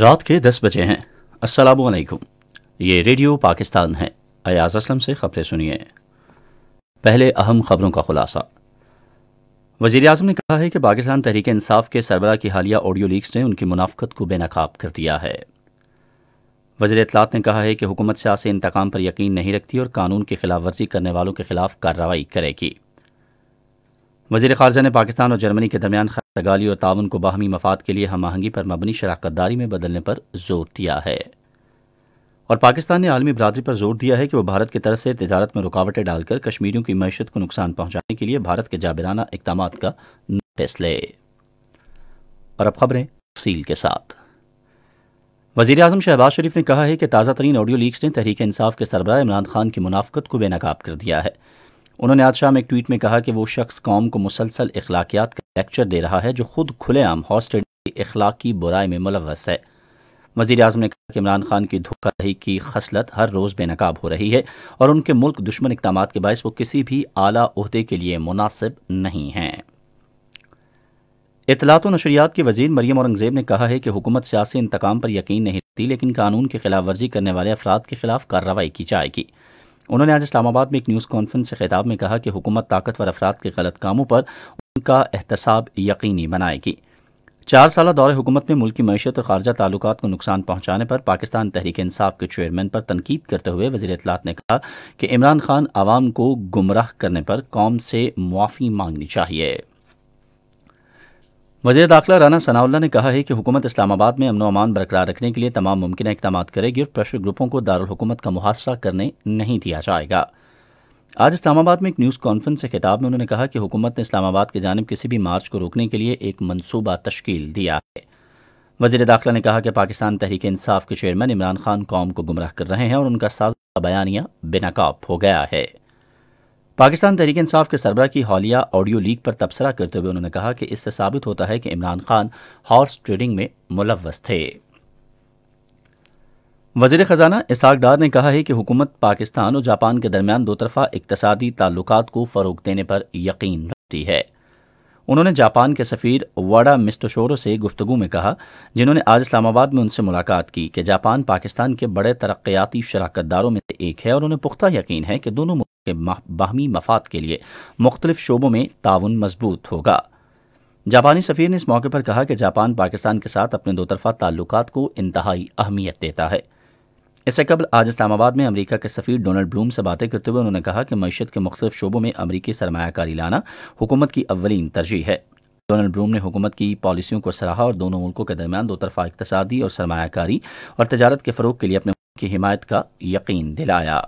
रात के दस बजे हैं वालेकुम। ये रेडियो पाकिस्तान है अयाज असलम से खबरें सुनिए पहले अहम खबरों का खुलासा वजीर अजम ने कहा है कि पाकिस्तान तहरीक इंसाफ के सरबरा की हालिया ऑडियो लीक्स ने उनकी मुनाफ्त को बेनकाब कर दिया है वजीर अतलात ने कहा है कि हुकूमत शाह इंतकाम पर यकीन नहीं रखती और कानून की खिलाफवर्जी करने वालों के खिलाफ कार्रवाई करेगी वजीर खारजा ने पाकिस्तान और जर्मनी के दरमियान खर्चगाली और ताउन को बाहमी मफाद के लिए हम आहंगी पर मबनी शराकत दारी में बदलने पर जोर दिया है और पाकिस्तान ने आलमी बरदरी पर जोर दिया है कि वह भारत की तरफ से तजारत में रुकावटें डालकर कश्मीरियों की मैशत को नुकसान पहुंचाने के लिए भारत के जाबराना इकदाम का नोटिस ले और अब खबरें तफसील के साथ वजी अजम शहबाज शरीफ ने कहा है कि ताज़ा तरीन ऑडियो लीक्स ने तहरीक इंसाफ के सरबरा इमरान खान की मुनाफ्त को बेनकाब कर दिया है उन्होंने आज शाम एक ट्वीट में कहा कि वो शख्स कौम को मुसलसल अखलाकियात का लेक्चर दे रहा है जो खुद खुलेआम हॉस्टेड की अखलाकी बुराई में मुलवस है वजीर अजम ने कहा कि इमरान खान की धोखाधही की खसलत हर रोज़ बेनकाब हो रही है और उनके मुल्क दुश्मन इकदाम के बायस वो किसी भी आला अहदे के लिए मुनासिब नहीं हैं इतलात नशरियात के वजीर मरियम औरंगजेब ने कहा है कि हुकूमत सियासी इंतकाम पर यकीन नहीं रखती लेकिन कानून की खिलाफ वर्जी करने वाले अफराद के खिलाफ कार्रवाई की जाएगी उन्होंने आज इस्लामाबाद में एक न्यूज़ कॉन्फ्रेंस से खिताब में कहा कि हुकूमत ताकतवर अफराद के गलत कामों पर उनका एहतसाब यकीनी बनाएगी चार साल दौरे हुकूमत में मुल्क की मीशत और खारजा ताल्लुक को नुकसान पहुंचाने पर पाकिस्तान तहरीक इंसाफ के चेयरमैन पर तनकीद करते हुए वजी अतलात ने कहा कि इमरान खान आवाम को गुमराह करने पर कौम से मुआफ़ी मांगनी चाहिए वजीर दाखिला राना सनाउल्ला ने कहा है कि हुकूमत इस्लामाबाद में अमन अमान बरकरार रखने के लिए तमाम मुमकिन इकदाम करेगी और प्रेशर ग्रुपों को दारकूमत का मुहासरा करने नहीं दिया जाएगा आज इस्लामाबाद में एक न्यूज़ कॉन्फ्रेंस से खिताब में उन्होंने कहा कि हुकूमत ने इस्लामाबाद की जानब किसी भी मार्च को रोकने के लिए एक मनसूबा तश्कील दिया है वजीर दाखिला ने कहा कि पाकिस्तान तहरीक इंसाफ के चेयरमैन इमरान खान कौम को गुमराह कर रहे हैं और उनका साजा बयानिया बेनकाब हो गया है पाकिस्तान तहरीक इंसाफ के सरबरा की हालिया ऑडियो लीक पर तबसरा करते हुए उन्होंने कहा कि इससे साबित होता है कि इमरान खान हॉर्स ट्रेडिंग में मुलवस थे वजीर ख़जाना इसहाक डार ने कहा है कि हुकूमत पाकिस्तान और जापान के दरमियान दो तरफा इकतसादी ताल्लुक को फ़रोग देने पर यकीन रखती है उन्होंने जापान के सफ़ीर वाडा मिस्टोशोरो से गुफ्तु में कहा जिन्होंने आज इस्लामाबाद में उनसे मुलाकात की कि जापान पाकिस्तान के बड़े तरक्याती शराकतदारों दारों में से एक है और उन्हें पुख्ता यकीन है कि दोनों के बाहमी मफाद के लिए मुख्तलिफ शोबों में ताउन मजबूत होगा जापानी सफ़ीर ने इस मौके पर कहा कि जापान पाकिस्तान के साथ अपने दो तरफा ताल्लुक को इंतहाई अहमियत देता है इससे कबल आज इस्लामाबाद में अमरीका के सफ़ीर डोनल्ड ब्लूम से बातें करते हुए उन्होंने कहा कि मीशत के मुख्तु शोबों में अमरीकी सरमाकारी लाना हुकूमत की अवलिन तरजीह है डोनल्ड ब्रूम ने हुकूमत की पॉलिसियों को सराहा और दोनों मुल्कों के दरमियान दो तरफा इकतदी और सरमाकारी और तजारत के फ़रोग के लिए अपने की हिमायत का यकीन दिलाया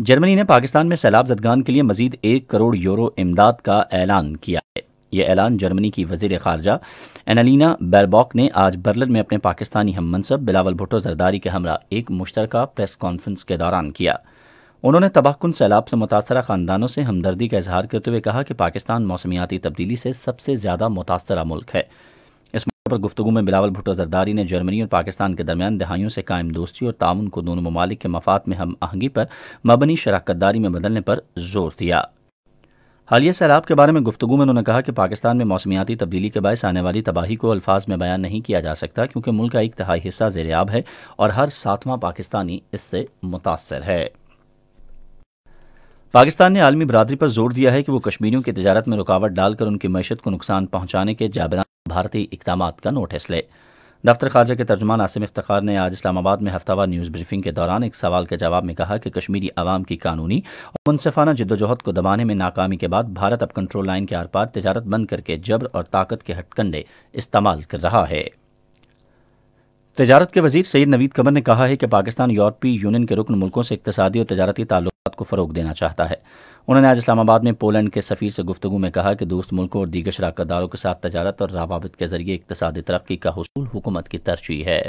जर्मनी ने पाकिस्तान में सैलाब जदगान के लिए मजीद एक करोड़ यूरो इमदाद का ऐलान किया है यह ऐलान जर्मनी की वजीर खारजा एनालीना बैरबॉक ने आज बर्लिन में अपने पाकिस्तानी हम मनसब बिलावल भुट्टो जरदारी के हमरा एक मुश्तरका प्रेस कॉन्फ्रेंस के दौरान किया उन्होंने तबाहकुन सैलाब से मुतासर ख़ानदानों से हमदर्दी का इजहार करते हुए कहा कि पाकिस्तान मौसमियाती तब्दीली से सबसे ज़्यादा मुतासर मुल्क है पर गुफ्तु में बिलावल भुट्टो जरदारी ने जर्मनी और पाकिस्तान के दरमियान दहाइयों से कायम दोस्ती और ताउन को दोनों ममालिक के मफाद में हम आहंगी पर मबनी शराकत दारी में बदलने पर जोर दिया हालिया सैलाब के बारे में गुफ्तु में उन्होंने कहा कि पाकिस्तान में मौसमियाती तब्दीली के बायस आने वाली तबाही को अल्फाज में बयान नहीं किया जा सकता क्योंकि मुल्क का एक तिहाई हिस्सा जेरियाब है और हर सातवां पाकिस्तानी इससे मुतासर है पाकिस्तान ने आलमी बरदरी पर जोर दिया है कि वह कश्मीरियों की तजारत में रुकावट डालकर उनकी मैशत को नुकसान पहुंचाने के जाबरान भारतीय इकदाम का नोटिस ले दफ्तर खारजा के तर्जमान आसिम इफ्तार ने आज इस्लामाबाद में हफ्तावार न्यूज़ ब्रीफिंग के दौरान एक सवाल के जवाब में कहा कि कश्मीरी आवाम की कानूनी और मुनफाना जद्दोजहद को दबाने में नाकामी के बाद भारत अब कंट्रोल लाइन के आर पार तजारत बंद करके जबर और ताकत के हटकंडे इस्तेमाल कर रहा है तजारत के वजीर सैद नवीद कमर ने कहा है कि पाकिस्तान यूरोपीय यूनियन के रुकन मुल्कों से इकतदी और तजारती ताल्लुक को फ़रोग देना चाहता है उन्होंने आज इस्लामाबाद में पोलैंड के सफ़ीर से गुफ्तु में कहा कि दोस्त मुल्कों और दीगर दारों के साथ तजारत और रवाबत के जरिए इकतदी तरक्की का हसूल हुकूमत की तरजीह है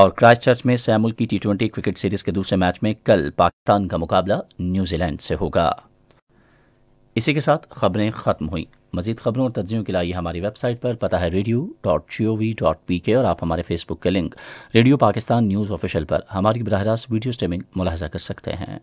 और क्राइस्ट चर्च में सैमुल की टी ट्वेंटी क्रिकेट सीरीज़ के दूसरे मैच में कल पाकिस्तान का मुकाबला न्यूजीलैंड से होगा इसी के साथ खबरें ख़त्म हुई मजीद खबरों और तजियों के लिए हमारी वेबसाइट पर पता है radio dot G O V dot P K और आप हमारे फेसबुक के link radio Pakistan news official पर हमारी बरह रास्त वीडियो स्ट्रीमिंग मुलाजा कर सकते हैं